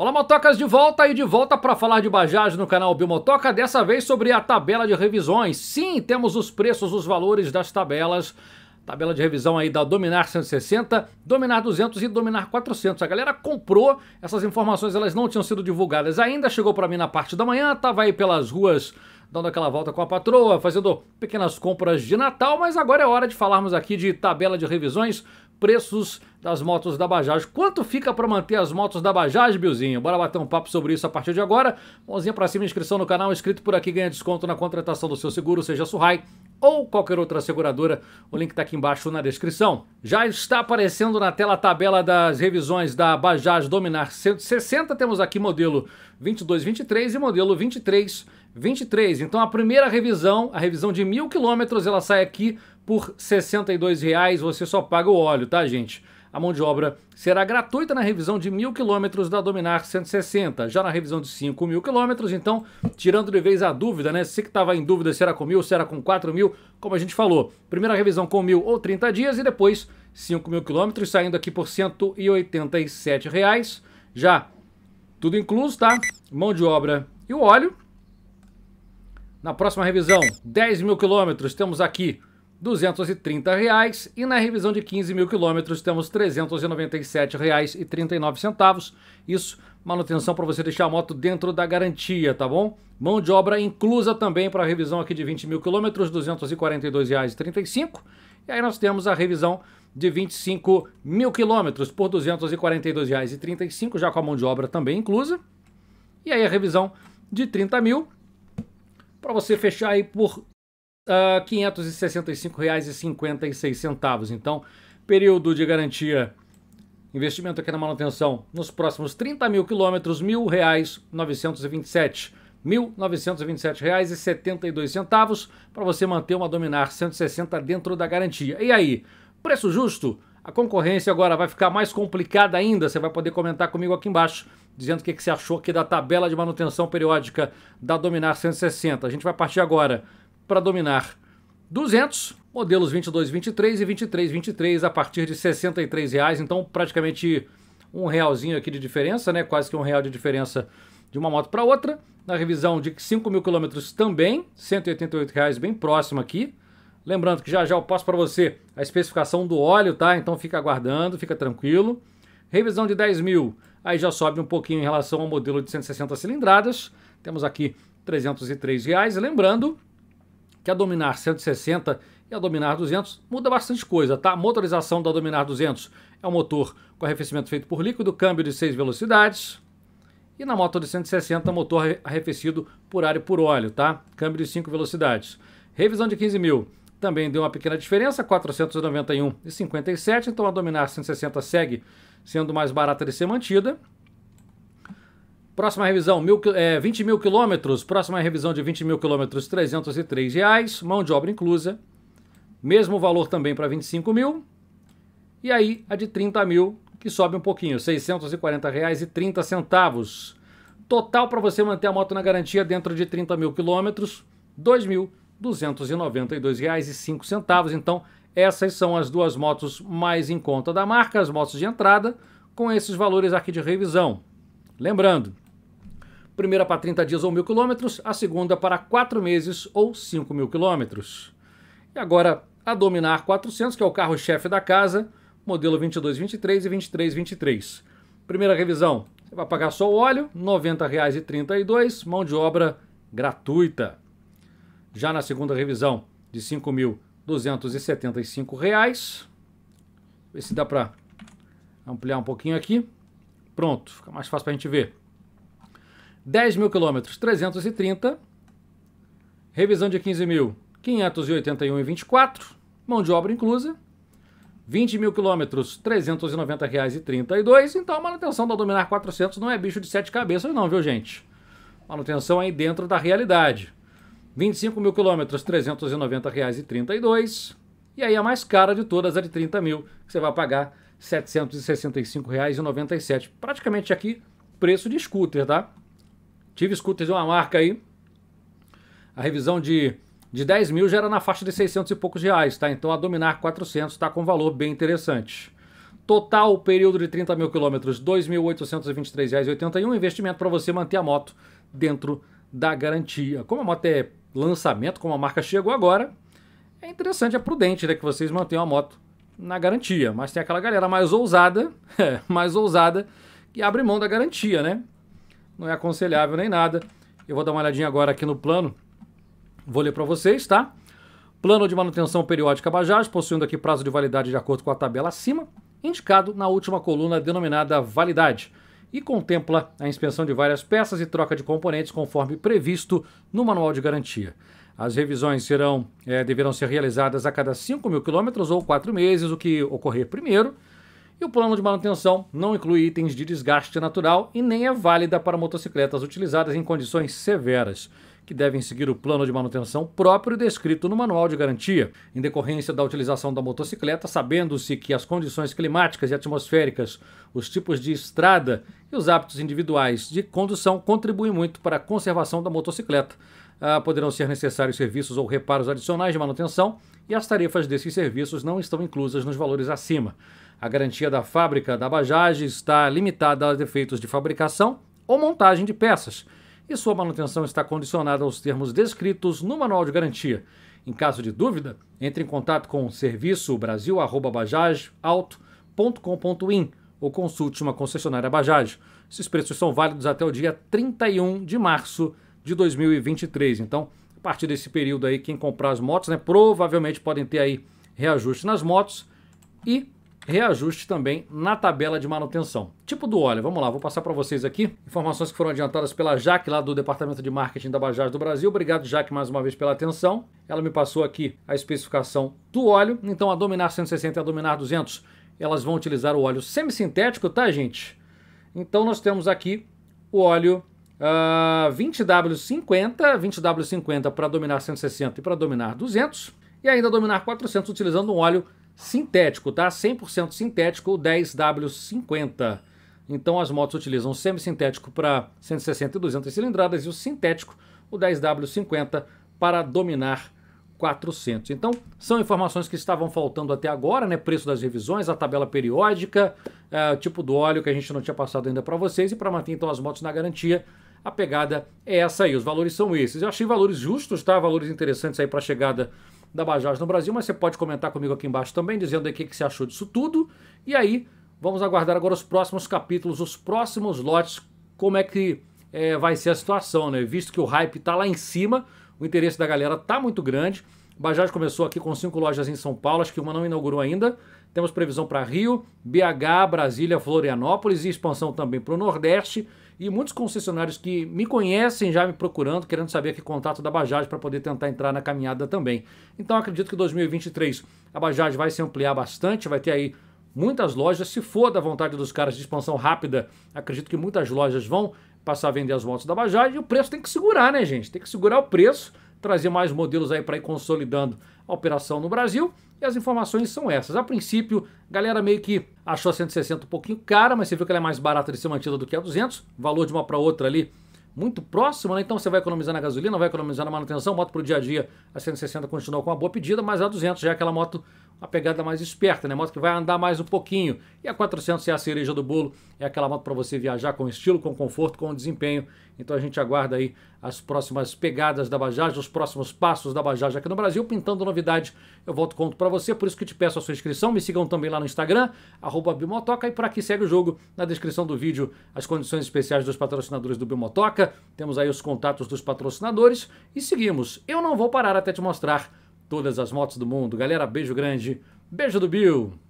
Olá, motocas de volta e de volta para falar de Bajaj no canal Bilmotoca, dessa vez sobre a tabela de revisões. Sim, temos os preços, os valores das tabelas. Tabela de revisão aí da Dominar 160, Dominar 200 e Dominar 400. A galera comprou, essas informações elas não tinham sido divulgadas ainda, chegou para mim na parte da manhã, tava aí pelas ruas dando aquela volta com a patroa, fazendo pequenas compras de Natal, mas agora é hora de falarmos aqui de tabela de revisões, preços das motos da Bajaj. Quanto fica para manter as motos da Bajaj, Bilzinho? Bora bater um papo sobre isso a partir de agora. Mãozinha para cima, inscrição no canal, inscrito por aqui ganha desconto na contratação do seu seguro, seja Surrai ou qualquer outra seguradora. O link está aqui embaixo na descrição. Já está aparecendo na tela a tabela das revisões da Bajaj Dominar 160. Temos aqui modelo 2223 e modelo 2323. Então a primeira revisão, a revisão de mil quilômetros, ela sai aqui por R$ 62,00. Você só paga o óleo, tá, gente? A mão de obra será gratuita na revisão de mil quilômetros da Dominar 160. Já na revisão de 5 mil quilômetros, então, tirando de vez a dúvida, né? Se que estava em dúvida se era com mil, se era com 4 mil, como a gente falou. Primeira revisão com mil ou 30 dias e depois 5 mil quilômetros, saindo aqui por R$ 187. Reais. Já tudo incluso, tá? Mão de obra e o óleo. Na próxima revisão, 10 mil quilômetros, temos aqui R$ reais e na revisão de 15 mil quilômetros temos R$ 397,39. Isso, manutenção para você deixar a moto dentro da garantia, tá bom? Mão de obra inclusa também para a revisão aqui de 20 mil quilômetros, R$ 242,35. E aí nós temos a revisão de 25 mil quilômetros por R$ 242,35, já com a mão de obra também inclusa. E aí a revisão de 30 mil para você fechar aí por R$ uh, 565,56. Então, período de garantia, investimento aqui na manutenção, nos próximos 30 mil quilômetros, R$ 1.927. R$ 1.927,72 para você manter uma Dominar 160 dentro da garantia. E aí, preço justo? A concorrência agora vai ficar mais complicada ainda. Você vai poder comentar comigo aqui embaixo, dizendo o que, que você achou aqui da tabela de manutenção periódica da Dominar 160. A gente vai partir agora para dominar 200, modelos 22, 23 e 23, 23 a partir de 63 reais, então praticamente um realzinho aqui de diferença, né? Quase que um real de diferença de uma moto para outra. Na revisão de 5 mil quilômetros também, 188 reais, bem próximo aqui. Lembrando que já já eu passo para você a especificação do óleo, tá? Então fica aguardando, fica tranquilo. Revisão de 10 mil, aí já sobe um pouquinho em relação ao modelo de 160 cilindradas. Temos aqui 303 reais. Lembrando que a Dominar 160 e a Dominar 200 muda bastante coisa, tá? A motorização da Dominar 200 é um motor com arrefecimento feito por líquido, câmbio de 6 velocidades. E na moto de 160, motor arrefecido por ar e por óleo, tá? Câmbio de 5 velocidades. Revisão de 15 mil também deu uma pequena diferença, 491,57. Então a Dominar 160 segue sendo mais barata de ser mantida. Próxima revisão, mil, é, 20 mil quilômetros. Próxima revisão de 20 mil quilômetros, 303 reais. Mão de obra inclusa. Mesmo valor também para 25 mil. E aí a de 30 mil, que sobe um pouquinho, R$ 640,30. Total para você manter a moto na garantia dentro de 30 mil quilômetros, R$ 2.292,05. Então, essas são as duas motos mais em conta da marca, as motos de entrada, com esses valores aqui de revisão. Lembrando, primeira para 30 dias ou mil quilômetros, a segunda para 4 meses ou 5 mil quilômetros. E agora a Dominar 400, que é o carro-chefe da casa, modelo 2223 e 2323. Primeira revisão, você vai pagar só o óleo, R$ 90,32, mão de obra gratuita. Já na segunda revisão, de R$ 5.275. Ver se dá para ampliar um pouquinho aqui. Pronto, fica mais fácil para a gente ver. 10 mil quilômetros, 330. Revisão de 15 mil, 581,24. Mão de obra inclusa. 20 mil quilômetros, R$ 390,32. Então, a manutenção da Dominar 400 não é bicho de sete cabeças, não, viu, gente? Manutenção aí dentro da realidade. 25 mil quilômetros, R$ 390,32. E aí a mais cara de todas, a de 30 mil, que você vai pagar R$ 765,97. Praticamente aqui, preço de scooter, tá? Tive scooters de uma marca aí. A revisão de, de 10 mil já era na faixa de 600 e poucos reais, tá? Então a Dominar 400 está com um valor bem interessante. Total, período de 30 mil quilômetros, R$ 2.823,81. Investimento para você manter a moto dentro da garantia. Como a moto é lançamento, como a marca chegou agora, é interessante, é prudente né, que vocês mantenham a moto na garantia. Mas tem aquela galera mais ousada, é, mais ousada, que abre mão da garantia, né? não é aconselhável nem nada. Eu vou dar uma olhadinha agora aqui no plano, vou ler para vocês, tá? Plano de manutenção periódica Bajaj, possuindo aqui prazo de validade de acordo com a tabela acima, indicado na última coluna denominada validade, e contempla a inspeção de várias peças e troca de componentes conforme previsto no manual de garantia. As revisões serão, é, deverão ser realizadas a cada 5 mil quilômetros ou 4 meses, o que ocorrer primeiro e o plano de manutenção não inclui itens de desgaste natural e nem é válida para motocicletas utilizadas em condições severas, que devem seguir o plano de manutenção próprio descrito no manual de garantia. Em decorrência da utilização da motocicleta, sabendo-se que as condições climáticas e atmosféricas, os tipos de estrada e os hábitos individuais de condução contribuem muito para a conservação da motocicleta. Ah, poderão ser necessários serviços ou reparos adicionais de manutenção e as tarifas desses serviços não estão inclusas nos valores acima. A garantia da fábrica da Bajaj está limitada a defeitos de fabricação ou montagem de peças, e sua manutenção está condicionada aos termos descritos no manual de garantia. Em caso de dúvida, entre em contato com o serviço brasil@bajajauto.com.in ou consulte uma concessionária Bajaj. Esses preços são válidos até o dia 31 de março de 2023. Então, a partir desse período aí, quem comprar as motos, né, provavelmente podem ter aí reajuste nas motos e reajuste também na tabela de manutenção. Tipo do óleo, vamos lá, vou passar para vocês aqui informações que foram adiantadas pela Jaque, lá do Departamento de Marketing da Bajaj do Brasil. Obrigado, Jaque, mais uma vez pela atenção. Ela me passou aqui a especificação do óleo. Então, a Dominar 160 e a Dominar 200, elas vão utilizar o óleo semissintético, tá, gente? Então, nós temos aqui o óleo uh, 20W50, 20W50 para Dominar 160 e para Dominar 200, e ainda Dominar 400 utilizando um óleo sintético, tá? 100% sintético, o 10W50. Então as motos utilizam o sintético para 160 e 200 cilindradas e o sintético, o 10W50, para dominar 400. Então são informações que estavam faltando até agora, né? Preço das revisões, a tabela periódica, uh, tipo do óleo que a gente não tinha passado ainda para vocês e para manter então as motos na garantia. A pegada é essa aí, os valores são esses. Eu achei valores justos, tá? Valores interessantes aí para chegada da Bajaj no Brasil, mas você pode comentar comigo aqui embaixo também, dizendo o que, você achou disso tudo. E aí, vamos aguardar agora os próximos capítulos, os próximos lotes, como é que é, vai ser a situação, né? Visto que o hype está lá em cima, o interesse da galera está muito grande. Bajaj começou aqui com cinco lojas em São Paulo, acho que uma não inaugurou ainda. Temos previsão para Rio, BH, Brasília, Florianópolis e expansão também para o Nordeste. E muitos concessionários que me conhecem já me procurando, querendo saber que contato da Bajaj para poder tentar entrar na caminhada também. Então acredito que 2023 a Bajaj vai se ampliar bastante, vai ter aí muitas lojas. Se for da vontade dos caras de expansão rápida, acredito que muitas lojas vão passar a vender as motos da Bajaj e o preço tem que segurar, né, gente? Tem que segurar o preço trazer mais modelos aí para ir consolidando a operação no Brasil. E as informações são essas. A princípio, a galera meio que achou a 160 um pouquinho cara, mas você viu que ela é mais barata de ser mantida do que a 200. Valor de uma para outra ali muito próximo, né? Então você vai economizar na gasolina, vai economizar na manutenção. Moto para o dia a dia, a 160 continua com uma boa pedida, mas a 200 já é aquela moto a pegada mais esperta, né? Moto que vai andar mais um pouquinho. E a 400 é a cereja do bolo, é aquela moto para você viajar com estilo, com conforto, com desempenho. Então a gente aguarda aí as próximas pegadas da Bajaj, os próximos passos da Bajaj aqui no Brasil, pintando novidade. Eu volto conto para você, por isso que te peço a sua inscrição. Me sigam também lá no Instagram, Bimotoca, e por aqui segue o jogo. Na descrição do vídeo, as condições especiais dos patrocinadores do Bimotoca. Temos aí os contatos dos patrocinadores e seguimos. Eu não vou parar até te mostrar todas as motos do mundo. Galera, beijo grande. Beijo do Bill.